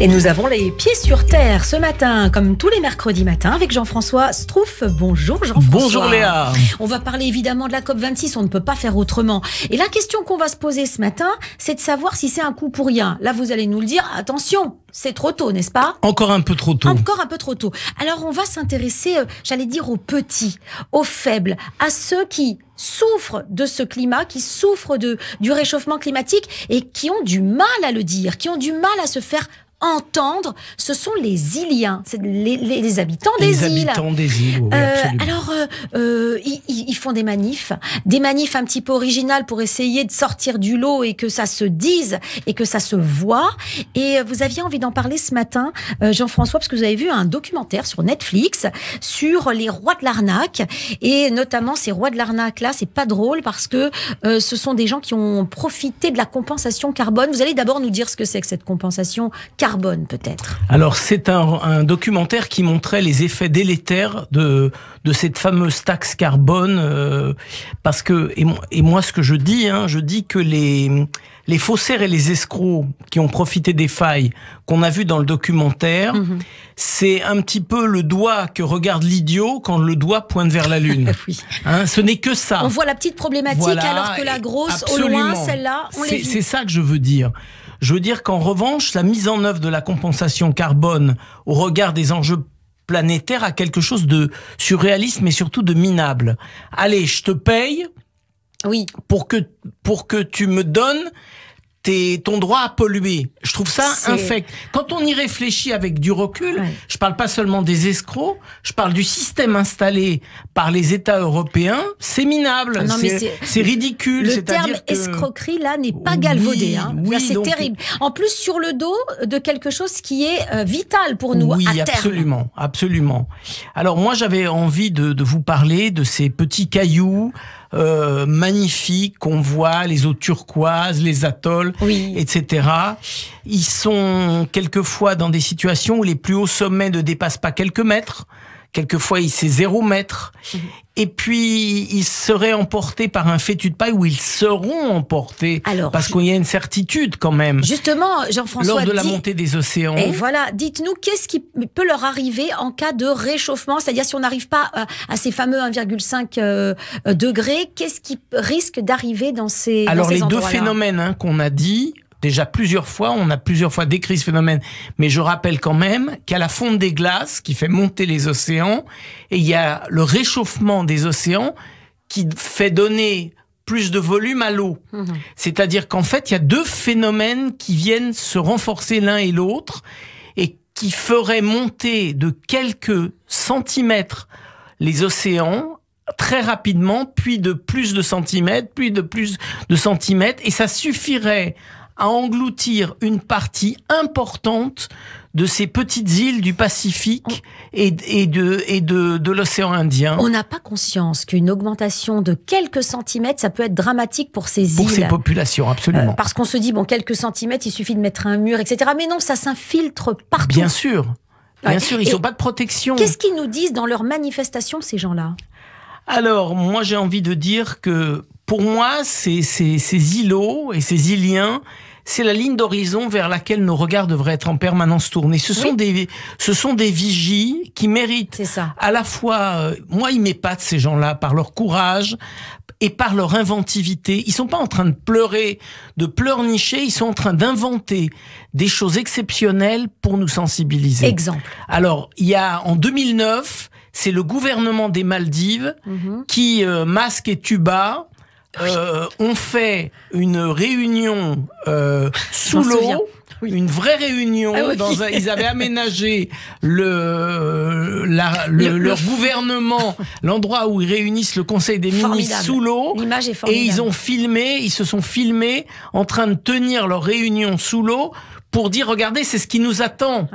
Et nous avons les pieds sur terre ce matin, comme tous les mercredis matins, avec Jean-François Strouf. Bonjour Jean-François. Bonjour Léa. On va parler évidemment de la COP26, on ne peut pas faire autrement. Et la question qu'on va se poser ce matin, c'est de savoir si c'est un coup pour rien. Là, vous allez nous le dire, attention, c'est trop tôt, n'est-ce pas Encore un peu trop tôt. Encore un peu trop tôt. Alors on va s'intéresser, euh, j'allais dire, aux petits, aux faibles, à ceux qui souffrent de ce climat, qui souffrent de, du réchauffement climatique et qui ont du mal à le dire, qui ont du mal à se faire entendre, ce sont les Iliens, c'est les, habitants des îles. Les habitants des îles, Alors, euh, euh, ils, font des manifs, des manifs un petit peu originales pour essayer de sortir du lot et que ça se dise et que ça se voit. Et euh, vous aviez envie d'en parler ce matin, Jean-François, parce que vous avez vu un documentaire sur Netflix sur les rois de l'arnaque. Et notamment, ces rois de l'arnaque-là, c'est pas drôle parce que ce sont des gens qui ont profité de la compensation carbone. Vous allez d'abord nous dire ce que c'est que cette compensation carbone carbone peut-être. Alors c'est un, documentaire qui montrait les effets délétères de, de cette fameuse taxe carbone, euh, parce que, et, moi ce que je dis, hein, je dis que les, les faussaires et les escrocs qui ont profité des failles qu'on a vues dans le documentaire, mhm. c'est un petit peu le doigt que regarde l'idiot quand le doigt pointe vers la lune. Hein, ce n'est que ça. On voit la petite problématique alors que la grosse, au loin, celle-là, on C'est ça que je veux dire. Je veux dire qu'en revanche, la mise en œuvre de la compensation carbone au regard des enjeux planétaires a quelque chose de surréaliste, mais surtout de minable. Allez, je te paye oui. pour, que, pour que tu me donnes c'est ton droit à polluer. Je trouve ça infect. Quand on y réfléchit avec du recul, je parle pas seulement des escrocs, je parle du système installé par les États européens. C'est minable, ah c'est ridicule. Le terme escroquerie là n'est pas galvaudé. Oui, hein. c'est terrible. En plus sur le dos de quelque chose qui est euh, vital pour nous oui, absolument, absolument. Alors moi j'avais envie de vous parler de ces petits cailloux euh, magnifiques qu'on voit, les eaux turquoises, les atolls, etc. Ils sont quelquefois dans des situations où les plus hauts sommets ne dépassent pas quelques mètres Quelquefois, il sait zéro mètre. Mhm. Et puis, ils seraient emportés par un fétu de paille ou ils seront emportés. parce qu'il y a une certitude quand même. Justement, Jean-François. Lors de la montée des océans. Et voilà, dites-nous, qu'est-ce qui peut leur arriver en cas de réchauffement C'est-à-dire, si on n'arrive pas à ces fameux 1,5 euh, euh, degrés, qu'est-ce qui risque d'arriver dans ces. Alors, les deux phénomènes hein, qu'on a dit, déjà plusieurs fois. On a plusieurs fois décrit ce phénomène. Mais je rappelle quand même qu'il y a la fonte des glaces qui fait monter les océans et il y a le réchauffement des océans qui fait donner plus de volume à l'eau. Mhm. C'est-à-dire qu'en fait, il y a deux phénomènes qui viennent se renforcer l'un et l'autre et qui feraient monter de quelques centimètres les océans très rapidement, puis de plus de centimètres, puis de plus de centimètres, et ça suffirait à engloutir une partie importante de ces petites îles du Pacifique et, de, et de, l'océan Indien. On n'a pas conscience qu'une augmentation de quelques centimètres, ça peut être dramatique pour ces îles. Pour ces populations, absolument. Euh, parce qu'on se dit, bon, quelques centimètres, il suffit de mettre un mur, etc. Mais non, ça s'infiltre partout. Bien sûr. Bien sûr, ils n'ont pas de protection. Qu'est-ce qu'ils nous disent dans leurs manifestations, ces gens-là Alors, moi, j'ai envie de dire que pour moi, ces, ces, ces îlots et ces îliens, c'est la ligne d'horizon vers laquelle nos regards devraient être en permanence tournés. Ce sont des ce sont des vigies qui méritent ça. à la fois euh, moi ils m'épatent ces gens-là par leur courage et par leur inventivité. Ils sont pas en train de pleurer, de pleurnicher, ils sont en train d'inventer des choses exceptionnelles pour nous sensibiliser. Exemple. Alors, il y a en 2009, c'est le gouvernement des Maldives mhm. qui euh, masque et tuba euh, on fait une réunion euh, sous l'eau. une vraie réunion. Ah dans ils avaient aménagé le, euh, le, leur gouvernement, l'endroit où ils réunissent le Conseil des ministres sous l'eau. Et ils ont filmé, ils se sont filmés en train de tenir leur réunion sous l'eau pour dire regardez, c'est ce qui nous attend.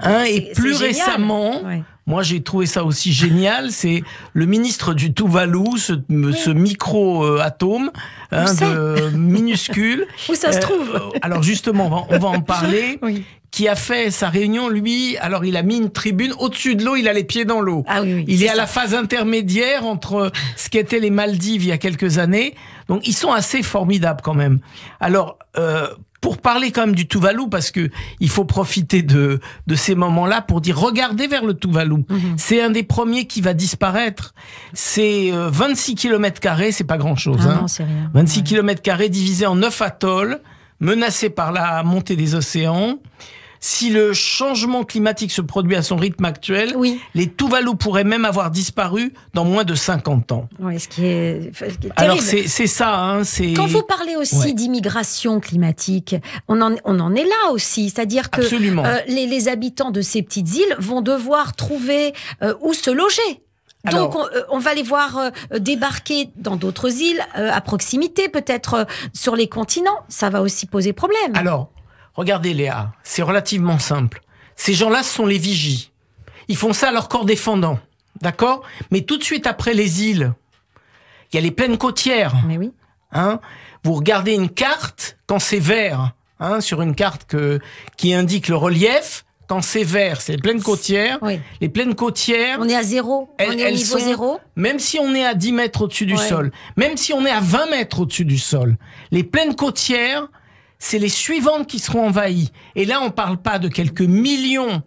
Hein, et plus récemment. Moi, j'ai trouvé ça aussi génial. C'est le ministre du Tuvalu, ce, micro-atome hein, minuscule. Où ça se euh, trouve euh, Alors justement, on va, on va en parler. Oui qui a fait sa réunion, lui, alors il a mis une tribune au-dessus de l'eau, il a les pieds dans l'eau. Ah il est, à la phase intermédiaire entre ce qu'étaient les Maldives il y a quelques années. Donc ils sont assez formidables quand même. Alors euh, pour parler quand même du Tuvalu, parce que il faut profiter de, de ces moments-là pour dire regardez vers le Tuvalu. Mhm. C'est un des premiers qui va disparaître. C'est 26 euh, km c'est pas grand-chose. 26 km divisé en 9 atolls, menacés par la montée des océans si le changement climatique se produit à son rythme actuel, oui. les Tuvalu pourraient même avoir disparu dans moins de 50 ans. qui Alors c'est ça. Hein, Quand vous parlez aussi d'immigration climatique, on en, est là aussi. C'est-à-dire que euh, les, habitants de ces petites îles vont devoir trouver euh, où se loger. Donc euh, on, va les voir débarquer dans d'autres îles, à proximité peut-être sur les continents. Ça va aussi poser problème. Alors Regardez Léa, c'est relativement simple. Ces gens-là ce sont les vigies. Ils font ça à leur corps défendant. D'accord Mais tout de suite après les îles, il y a les plaines côtières. Mais oui. Hein Vous regardez une carte, quand c'est vert, hein, sur une carte que, qui indique le relief, quand c'est vert, c'est les plaines côtières. Les plaines côtières. On est à zéro. on est au niveau zéro. Même si on est à 10 mètres au-dessus du sol, même si on est à 20 mètres au-dessus du sol, les plaines côtières, c'est les suivantes qui seront envahies. Et là, on ne parle pas de quelques millions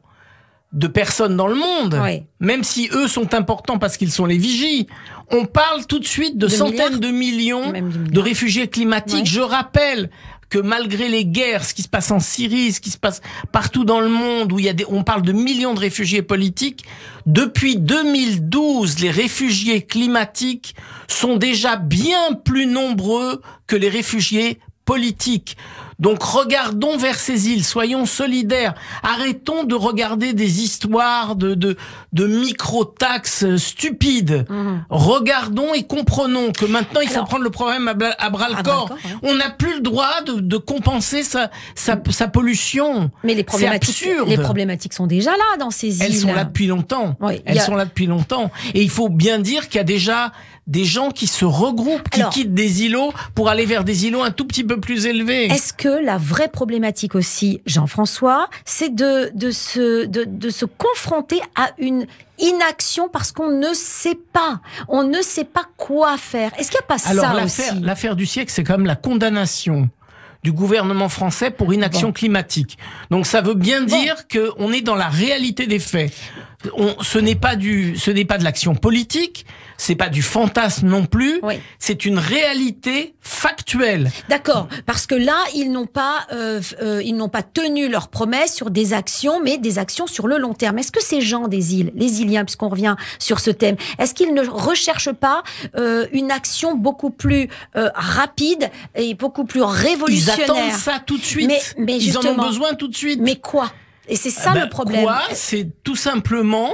de personnes dans le monde, même si eux sont importants parce qu'ils sont les vigies. On parle tout de suite de, centaines de millions de réfugiés climatiques. Je rappelle que malgré les guerres, ce qui se passe en Syrie, ce qui se passe partout dans le monde, où il y a des, on parle de millions de réfugiés politiques, depuis 2012, les réfugiés climatiques sont déjà bien plus nombreux que les réfugiés politique donc regardons vers ces îles, soyons solidaires, arrêtons de regarder des histoires de, de, de micro-taxes stupides. Mhm. Regardons et comprenons que maintenant il faut prendre le problème à, bras le corps. On n'a plus le droit de, compenser sa, sa, pollution. Mais les problématiques, les problématiques sont déjà là dans ces îles. Elles sont là depuis longtemps. Elles sont là depuis longtemps. Et il faut bien dire qu'il y a déjà des gens qui se regroupent, qui quittent des îlots pour aller vers des îlots un tout petit peu plus élevés. Est-ce que la vraie problématique aussi, Jean-François, c'est de, se, confronter à une inaction parce qu'on ne sait pas. On ne sait pas quoi faire. Est-ce qu'il n'y a pas ça aussi L'affaire du siècle, c'est quand même la condamnation du gouvernement français pour inaction climatique. Donc ça veut bien dire qu'on est dans la réalité des faits ce n'est pas du, ce n'est pas de l'action politique, c'est pas du fantasme non plus. C'est une réalité factuelle. D'accord, parce que là, ils n'ont pas, euh, euh, ils n'ont pas tenu leurs promesses sur des actions, mais des actions sur le long terme. Est-ce que ces gens des îles, les Iliens, puisqu'on revient sur ce thème, est-ce qu'ils ne recherchent pas euh, une action beaucoup plus rapide et beaucoup plus révolutionnaire Ils attendent ça tout de suite. Mais, mais ils en ont besoin tout de suite. Mais quoi et c'est ça ah ben, le problème. Quoi C'est tout simplement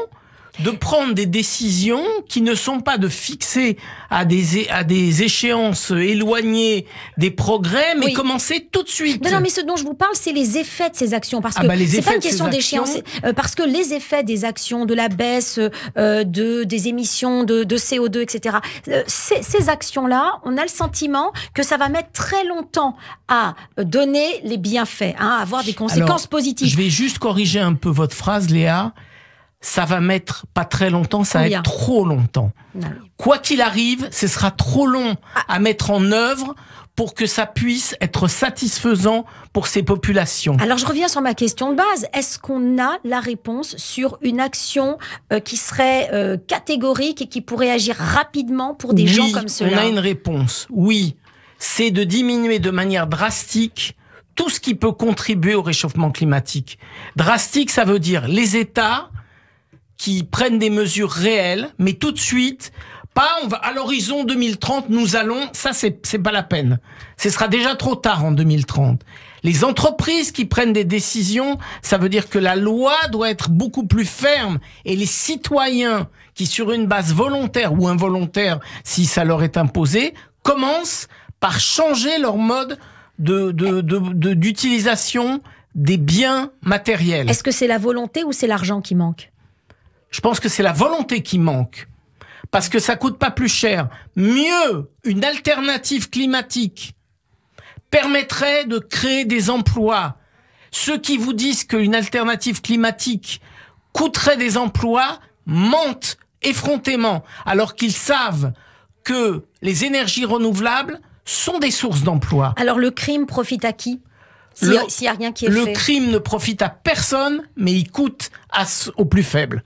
de prendre des décisions qui ne sont pas de fixer à des, à des échéances éloignées des progrès, mais commencer tout de suite. Non, non, mais ce dont je vous parle, c'est les effets de ces actions. Parce ah que bah, c'est pas une question d'échéance. Euh, parce que les effets des actions, de la baisse euh, de, des émissions de, de CO2, etc., euh, ces, actions-là, on a le sentiment que ça va mettre très longtemps à donner les bienfaits, hein, à avoir des conséquences positives. Je vais juste corriger un peu votre phrase, Léa ça va mettre pas très longtemps, ça va être hein. trop longtemps. Quoi qu'il arrive, ce sera trop long ah. à mettre en œuvre pour que ça puisse être satisfaisant pour ces populations. Alors je reviens sur ma question de base. Est-ce qu'on a la réponse sur une action euh, qui serait euh, catégorique et qui pourrait agir rapidement pour des gens comme cela On a une réponse, oui. C'est de diminuer de manière drastique tout ce qui peut contribuer au réchauffement climatique. Drastique, ça veut dire les États, qui prennent des mesures réelles, mais tout de suite, pas on va à l'horizon 2030, nous allons, ça c'est c'est pas la peine. Ce sera déjà trop tard en 2030. Les entreprises qui prennent des décisions, ça veut dire que la loi doit être beaucoup plus ferme et les citoyens qui sur une base volontaire ou involontaire si ça leur est imposé, commencent par changer leur mode de d'utilisation de, de, des biens matériels. Est-ce que c'est la volonté ou c'est l'argent qui manque je pense que c'est la volonté qui manque. Parce que ça coûte pas plus cher. Mieux, une alternative climatique permettrait de créer des emplois. Ceux qui vous disent qu'une alternative climatique coûterait des emplois mentent effrontément, alors qu'ils savent que les énergies renouvelables sont des sources d'emplois. Alors le crime profite à qui rien qui est le crime ne profite à personne, mais il coûte aux plus faibles.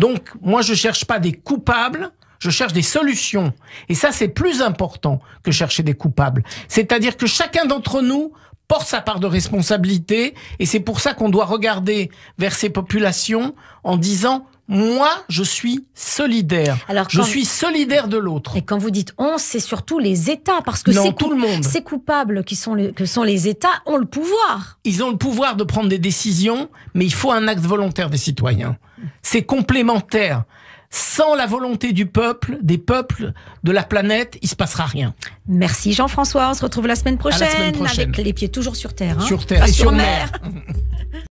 Donc, moi, je cherche pas des coupables, je cherche des solutions. Et ça, c'est plus important que chercher des coupables. C'est-à-dire que chacun d'entre nous porte sa part de responsabilité, et c'est pour ça qu'on doit regarder vers ces populations en disant moi, je suis solidaire. je suis solidaire de l'autre. Et quand vous dites on, c'est surtout les États, parce que c'est tout le monde. Ces coupables qui sont que sont les États ont le pouvoir. Ils ont le pouvoir de prendre des décisions, mais il faut un acte volontaire des citoyens c'est complémentaire. Sans la volonté du peuple, des peuples, de la planète, il se passera rien. Merci Jean-François. On se retrouve la semaine prochaine, avec les pieds toujours sur terre. Hein. sur terre, et sur, mer.